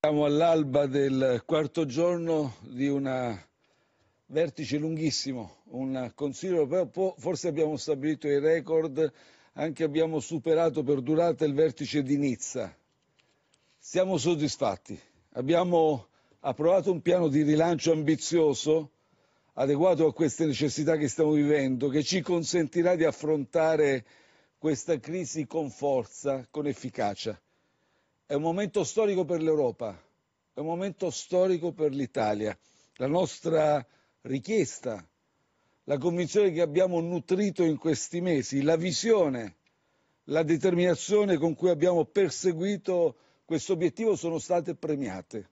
Siamo all'alba del quarto giorno di un vertice lunghissimo, un Consiglio europeo, forse abbiamo stabilito i record, anche abbiamo superato per durata il vertice di Nizza. Siamo soddisfatti, abbiamo approvato un piano di rilancio ambizioso, adeguato a queste necessità che stiamo vivendo, che ci consentirà di affrontare questa crisi con forza, con efficacia. È un momento storico per l'Europa, è un momento storico per l'Italia. La nostra richiesta, la convinzione che abbiamo nutrito in questi mesi, la visione, la determinazione con cui abbiamo perseguito questo obiettivo sono state premiate.